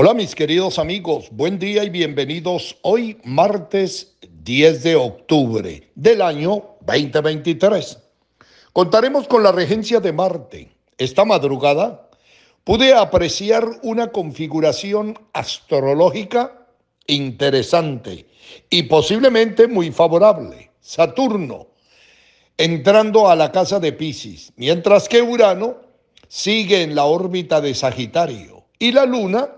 Hola mis queridos amigos, buen día y bienvenidos hoy martes 10 de octubre del año 2023. Contaremos con la regencia de Marte. Esta madrugada pude apreciar una configuración astrológica interesante y posiblemente muy favorable. Saturno entrando a la casa de Pisces, mientras que Urano sigue en la órbita de Sagitario y la Luna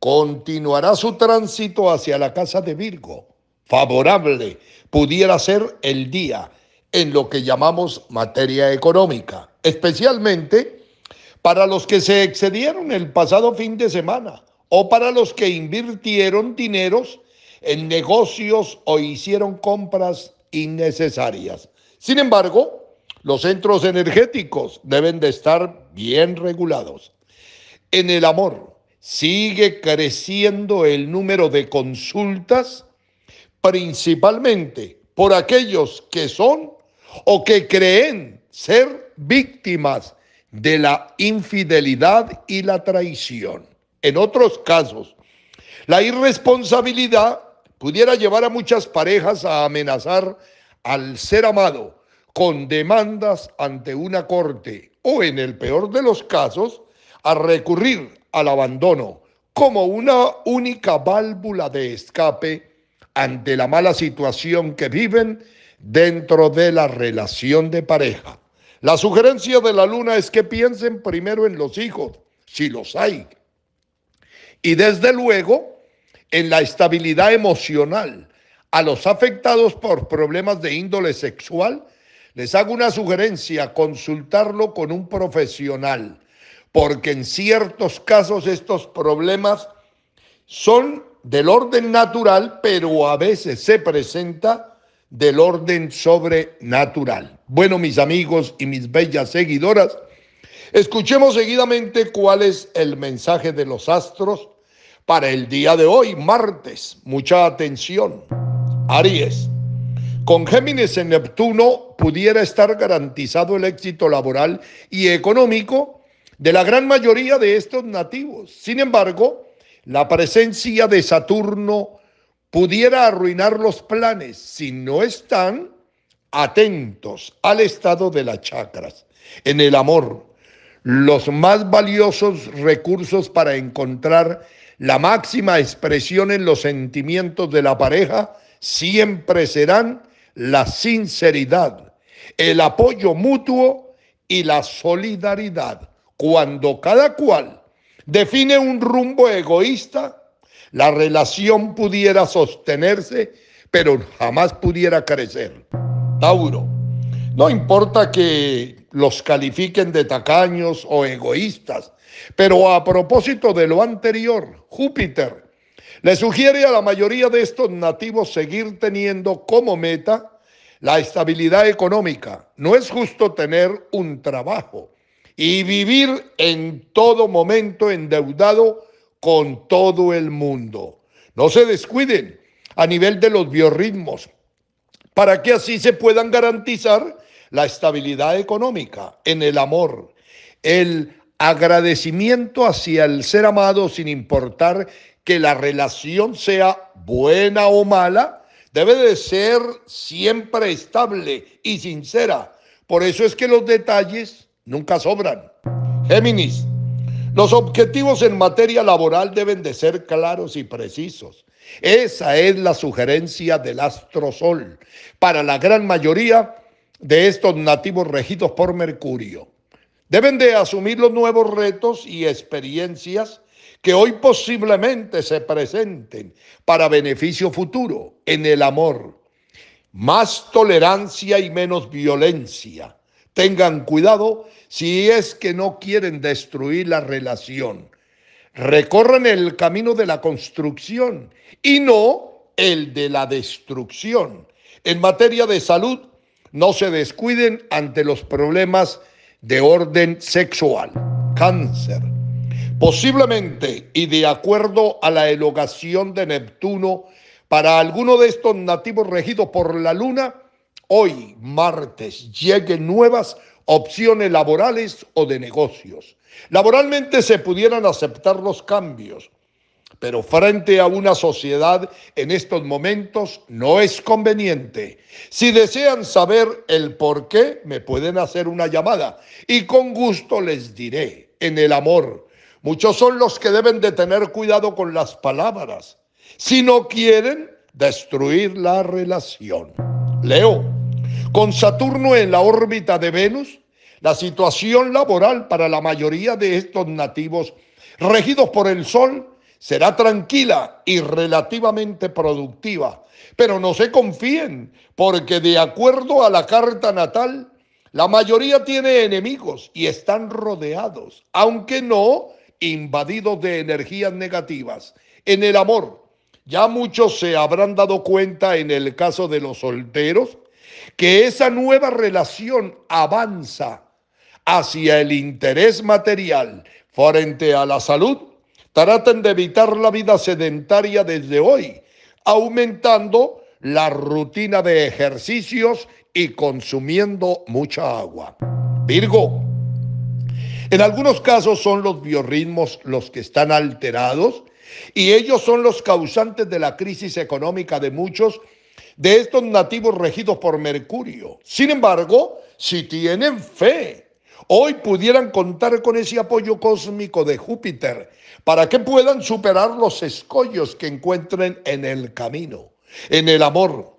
continuará su tránsito hacia la casa de Virgo. Favorable pudiera ser el día en lo que llamamos materia económica, especialmente para los que se excedieron el pasado fin de semana o para los que invirtieron dineros en negocios o hicieron compras innecesarias. Sin embargo, los centros energéticos deben de estar bien regulados. En el amor, sigue creciendo el número de consultas, principalmente por aquellos que son o que creen ser víctimas de la infidelidad y la traición. En otros casos, la irresponsabilidad pudiera llevar a muchas parejas a amenazar al ser amado con demandas ante una corte o, en el peor de los casos, a recurrir al abandono como una única válvula de escape ante la mala situación que viven dentro de la relación de pareja. La sugerencia de la luna es que piensen primero en los hijos, si los hay, y desde luego en la estabilidad emocional. A los afectados por problemas de índole sexual, les hago una sugerencia, consultarlo con un profesional porque en ciertos casos estos problemas son del orden natural, pero a veces se presenta del orden sobrenatural. Bueno, mis amigos y mis bellas seguidoras, escuchemos seguidamente cuál es el mensaje de los astros para el día de hoy, martes. Mucha atención. Aries. Con Géminis en Neptuno pudiera estar garantizado el éxito laboral y económico de la gran mayoría de estos nativos. Sin embargo, la presencia de Saturno pudiera arruinar los planes si no están atentos al estado de las chacras. En el amor, los más valiosos recursos para encontrar la máxima expresión en los sentimientos de la pareja siempre serán la sinceridad, el apoyo mutuo y la solidaridad. Cuando cada cual define un rumbo egoísta, la relación pudiera sostenerse, pero jamás pudiera crecer. Tauro, no importa que los califiquen de tacaños o egoístas, pero a propósito de lo anterior, Júpiter le sugiere a la mayoría de estos nativos seguir teniendo como meta la estabilidad económica. No es justo tener un trabajo y vivir en todo momento endeudado con todo el mundo. No se descuiden a nivel de los biorritmos para que así se puedan garantizar la estabilidad económica en el amor, el agradecimiento hacia el ser amado sin importar que la relación sea buena o mala, debe de ser siempre estable y sincera. Por eso es que los detalles nunca sobran. Géminis, los objetivos en materia laboral deben de ser claros y precisos. Esa es la sugerencia del astro sol para la gran mayoría de estos nativos regidos por Mercurio. Deben de asumir los nuevos retos y experiencias que hoy posiblemente se presenten para beneficio futuro en el amor. Más tolerancia y menos violencia Tengan cuidado si es que no quieren destruir la relación. Recorran el camino de la construcción y no el de la destrucción. En materia de salud, no se descuiden ante los problemas de orden sexual. Cáncer. Posiblemente, y de acuerdo a la elogación de Neptuno, para alguno de estos nativos regidos por la luna, hoy, martes, lleguen nuevas opciones laborales o de negocios. Laboralmente se pudieran aceptar los cambios, pero frente a una sociedad en estos momentos no es conveniente. Si desean saber el por qué, me pueden hacer una llamada y con gusto les diré en el amor. Muchos son los que deben de tener cuidado con las palabras. Si no quieren, destruir la relación. Leo con Saturno en la órbita de Venus, la situación laboral para la mayoría de estos nativos regidos por el Sol será tranquila y relativamente productiva. Pero no se confíen, porque de acuerdo a la carta natal, la mayoría tiene enemigos y están rodeados, aunque no invadidos de energías negativas. En el amor, ya muchos se habrán dado cuenta en el caso de los solteros que esa nueva relación avanza hacia el interés material frente a la salud, traten de evitar la vida sedentaria desde hoy, aumentando la rutina de ejercicios y consumiendo mucha agua. Virgo, en algunos casos son los biorritmos los que están alterados y ellos son los causantes de la crisis económica de muchos de estos nativos regidos por Mercurio. Sin embargo, si tienen fe, hoy pudieran contar con ese apoyo cósmico de Júpiter para que puedan superar los escollos que encuentren en el camino, en el amor,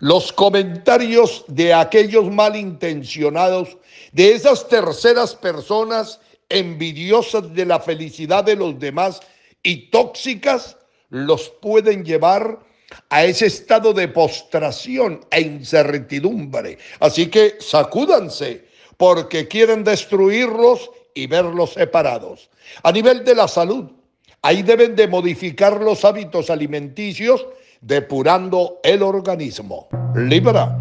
los comentarios de aquellos malintencionados, de esas terceras personas envidiosas de la felicidad de los demás y tóxicas, los pueden llevar a ese estado de postración e incertidumbre. Así que sacúdanse porque quieren destruirlos y verlos separados. A nivel de la salud, ahí deben de modificar los hábitos alimenticios depurando el organismo. Libra.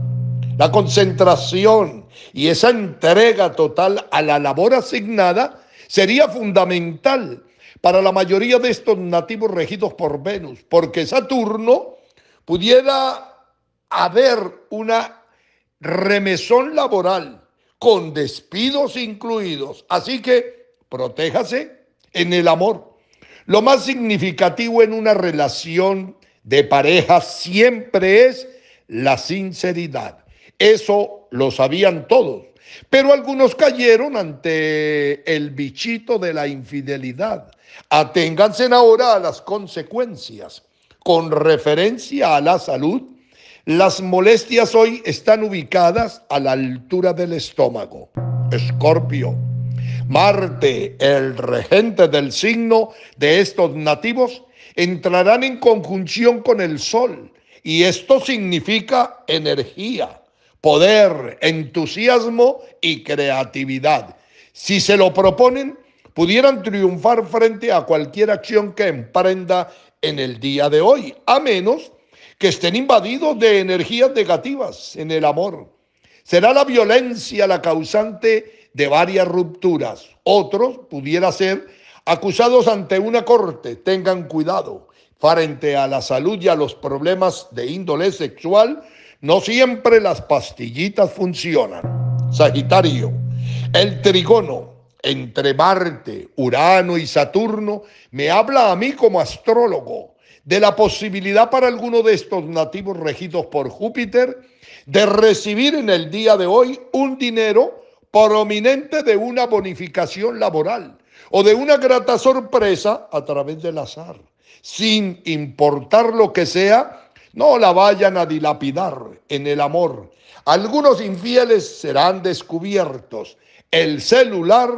La concentración y esa entrega total a la labor asignada sería fundamental para la mayoría de estos nativos regidos por Venus, porque Saturno pudiera haber una remesón laboral con despidos incluidos. Así que protéjase en el amor. Lo más significativo en una relación de pareja siempre es la sinceridad. Eso lo sabían todos, pero algunos cayeron ante el bichito de la infidelidad. Aténganse ahora a las consecuencias con referencia a la salud, las molestias hoy están ubicadas a la altura del estómago. Escorpio. Marte, el regente del signo de estos nativos, entrarán en conjunción con el Sol y esto significa energía, poder, entusiasmo y creatividad. Si se lo proponen, pudieran triunfar frente a cualquier acción que emprenda en el día de hoy, a menos que estén invadidos de energías negativas en el amor. Será la violencia la causante de varias rupturas. Otros pudiera ser acusados ante una corte. Tengan cuidado. Frente a la salud y a los problemas de índole sexual, no siempre las pastillitas funcionan. Sagitario, el trigono entre Marte, Urano y Saturno, me habla a mí como astrólogo de la posibilidad para alguno de estos nativos regidos por Júpiter de recibir en el día de hoy un dinero prominente de una bonificación laboral o de una grata sorpresa a través del azar, sin importar lo que sea, no la vayan a dilapidar en el amor. Algunos infieles serán descubiertos, el celular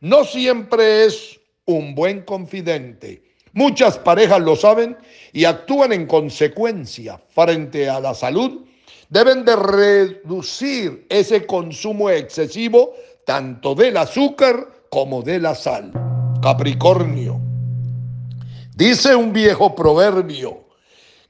no siempre es un buen confidente. Muchas parejas lo saben y actúan en consecuencia frente a la salud. Deben de reducir ese consumo excesivo tanto del azúcar como de la sal. Capricornio. Dice un viejo proverbio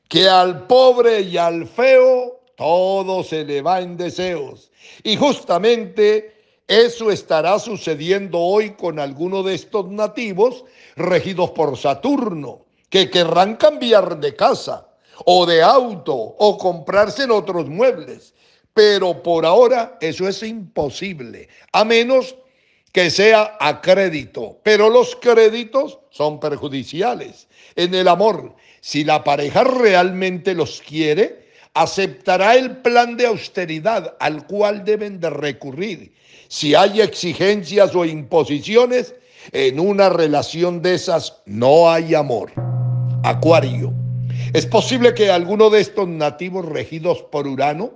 que al pobre y al feo todo se le va en deseos. Y justamente eso estará sucediendo hoy con algunos de estos nativos regidos por Saturno, que querrán cambiar de casa o de auto o comprarse en otros muebles. Pero por ahora eso es imposible, a menos que sea a crédito. Pero los créditos son perjudiciales en el amor. Si la pareja realmente los quiere, aceptará el plan de austeridad al cual deben de recurrir si hay exigencias o imposiciones. En una relación de esas no hay amor. Acuario. Es posible que alguno de estos nativos regidos por Urano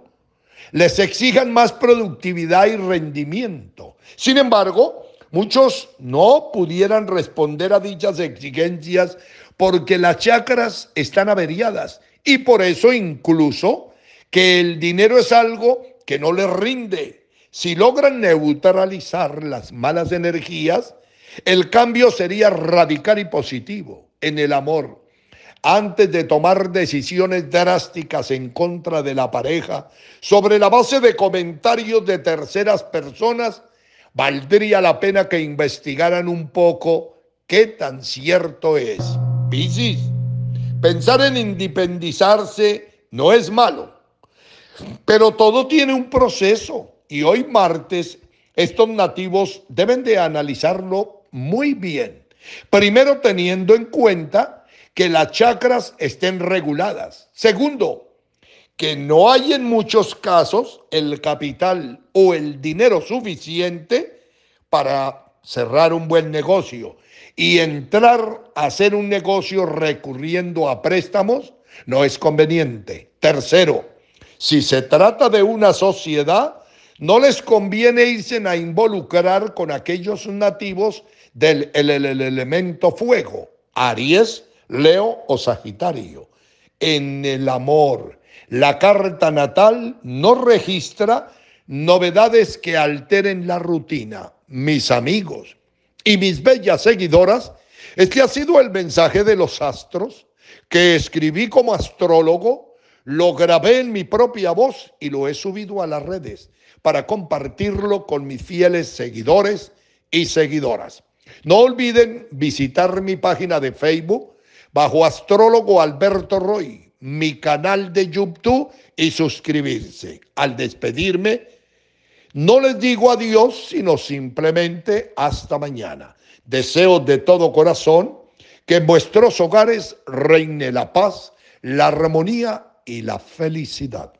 les exijan más productividad y rendimiento. Sin embargo, muchos no pudieran responder a dichas exigencias porque las chacras están averiadas y por eso incluso que el dinero es algo que no les rinde. Si logran neutralizar las malas energías, el cambio sería radical y positivo en el amor. Antes de tomar decisiones drásticas en contra de la pareja, sobre la base de comentarios de terceras personas, valdría la pena que investigaran un poco qué tan cierto es. Piscis. Pensar en independizarse no es malo, pero todo tiene un proceso y hoy martes estos nativos deben de analizarlo muy bien. Primero teniendo en cuenta que las chacras estén reguladas. Segundo, que no hay en muchos casos el capital o el dinero suficiente para cerrar un buen negocio y entrar a hacer un negocio recurriendo a préstamos no es conveniente. Tercero, si se trata de una sociedad, no les conviene irse a involucrar con aquellos nativos del elemento fuego, Aries, Leo o Sagitario. En el amor, la carta natal no registra novedades que alteren la rutina. Mis amigos, y mis bellas seguidoras, este ha sido el mensaje de los astros que escribí como astrólogo, lo grabé en mi propia voz y lo he subido a las redes para compartirlo con mis fieles seguidores y seguidoras. No olviden visitar mi página de Facebook bajo astrólogo Alberto Roy, mi canal de YouTube y suscribirse. Al despedirme, no les digo adiós, sino simplemente hasta mañana. Deseo de todo corazón que en vuestros hogares reine la paz, la armonía y la felicidad.